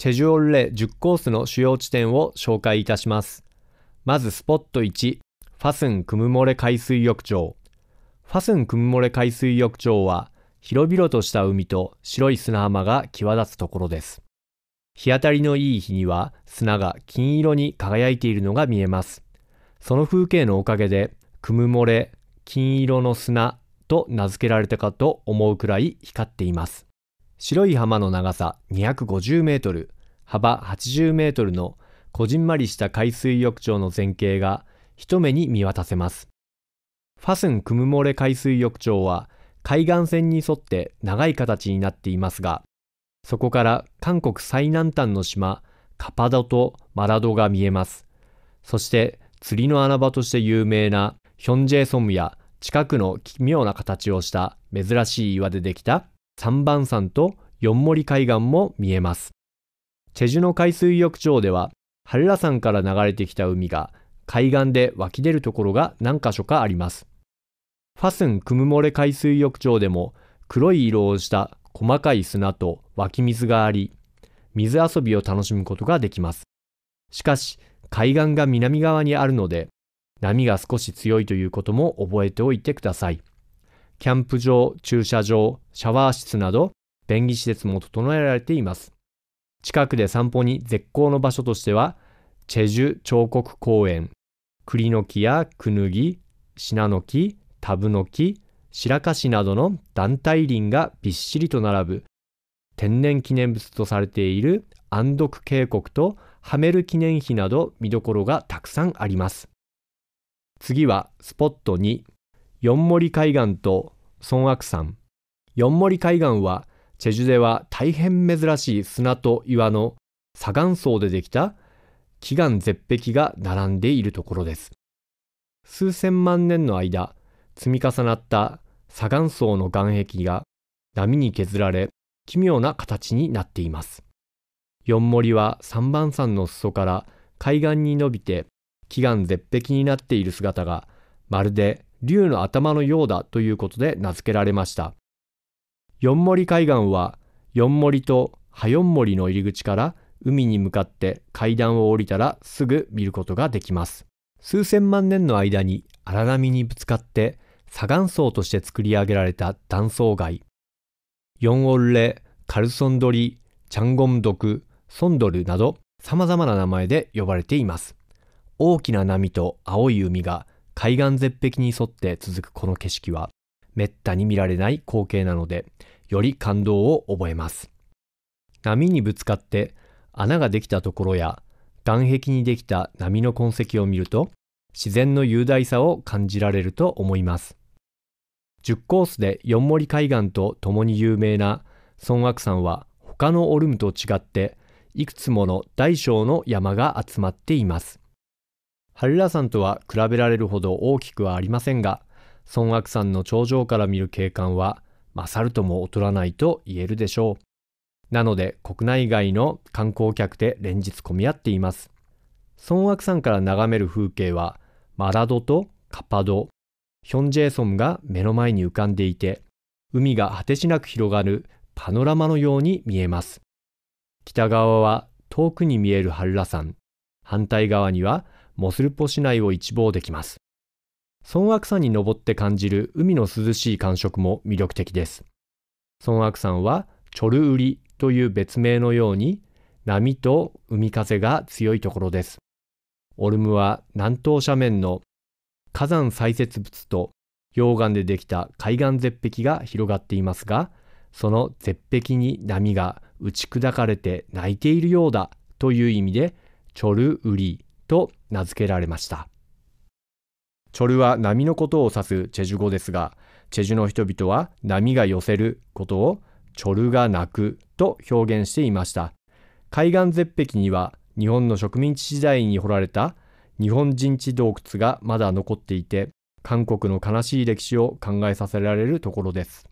チェジュオルレ10コースの主要地点を紹介いたします。まずスポット1、ファスン・クムモレ海水浴場。ファスン・クムモレ海水浴場は、広々とした海と白い砂浜が際立つところです。日当たりのいい日には砂が金色に輝いているのが見えます。その風景のおかげで、クムモレ、金色の砂と名付けられたかと思うくらい光っています。白い浜の長さ250メートル、幅80メートルのこじんまりした海水浴場の前景が一目に見渡せます。ファスン・クムモレ海水浴場は海岸線に沿って長い形になっていますが、そこから韓国最南端の島、カパドとマラドが見えます。そして釣りの穴場として有名なヒョンジェソムや近くの奇妙な形をした珍しい岩でできた三番山と四森海岸も見えます。チェジュの海水浴場では、春ラ山から流れてきた海が海岸で湧き出るところが何箇所かあります。ファスン・クムモレ海水浴場でも黒い色をした細かい砂と湧き水があり、水遊びを楽しむことができます。しかし、海岸が南側にあるので、波が少し強いということも覚えておいてください。キャンプ場、駐車場、シャワー室など、便宜施設も整えられています。近くで散歩に絶好の場所としては、チェジュ彫刻公園、栗の木やクヌギ、シナノキ、タブノキ、白樫などの団体林がびっしりと並ぶ、天然記念物とされている安徳渓谷とハメル記念碑など見どころがたくさんあります。次はスポット2、四森海岸と孫悪山。四森海岸は、チェジュでは大変珍しい砂と岩の砂岩層でできた奇岩絶壁が並んでいるところです。数千万年の間、積み重なった砂岩層の岩壁が波に削られ、奇妙な形になっています。四森は三番山の裾から海岸に伸びて、奇岩絶壁になっている姿が、まるで竜の頭のようだということで名付けられました。四森海岸は四森と葉四森の入り口から海に向かって階段を降りたらすぐ見ることができます。数千万年の間に荒波にぶつかって砂岩層として作り上げられた断層街。ヨンオルレ、カルソンドリ、チャンゴムドク、ソンドルなど様々な名前で呼ばれています。大きな波と青い海が海岸絶壁に沿って続くこの景色は、めったに見られない光景なので、より感動を覚えます。波にぶつかって穴ができたところや、岩壁にできた波の痕跡を見ると、自然の雄大さを感じられると思います。10コースで四森海岸と共に有名な孫悪山は他のオルムと違っていくつもの大小の山が集まっています。春羅山とは比べられるほど大きくはありませんが、孫悪山の頂上から見る景観は、勝るとも劣らないと言えるでしょう。なので、国内外の観光客で連日混み合っています。孫悪山から眺める風景は、マラドとカパド、ヒョンジェーソンが目の前に浮かんでいて、海が果てしなく広がるパノラマのように見えます。北側は遠くに見える春羅山、反対側にはモスルポ市内を一望できます。ソンアク山に登って感じる海の涼しい感触も魅力的です。ソンアク山はチョルウリという別名のように波と海風が強いところです。オルムは南東斜面の火山砕屑物と溶岩でできた海岸絶壁が広がっていますが、その絶壁に波が打ち砕かれて泣いているようだという意味で、チョルウリと名付けられました。チョルは波のことを指すチェジュ語ですが、チェジュの人々は波が寄せることをチョルが鳴くと表現していました。海岸絶壁には日本の植民地時代に掘られた日本人地洞窟がまだ残っていて、韓国の悲しい歴史を考えさせられるところです。